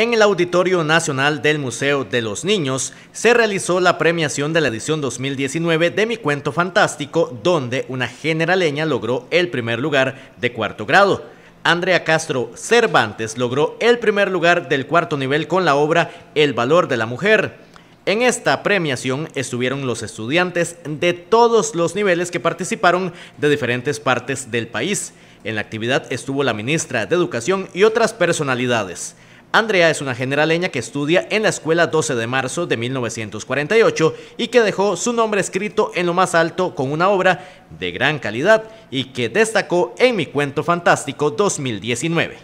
En el Auditorio Nacional del Museo de los Niños se realizó la premiación de la edición 2019 de Mi Cuento Fantástico, donde una generaleña logró el primer lugar de cuarto grado. Andrea Castro Cervantes logró el primer lugar del cuarto nivel con la obra El valor de la mujer. En esta premiación estuvieron los estudiantes de todos los niveles que participaron de diferentes partes del país. En la actividad estuvo la ministra de Educación y otras personalidades. Andrea es una generaleña que estudia en la escuela 12 de marzo de 1948 y que dejó su nombre escrito en lo más alto con una obra de gran calidad y que destacó en Mi Cuento Fantástico 2019.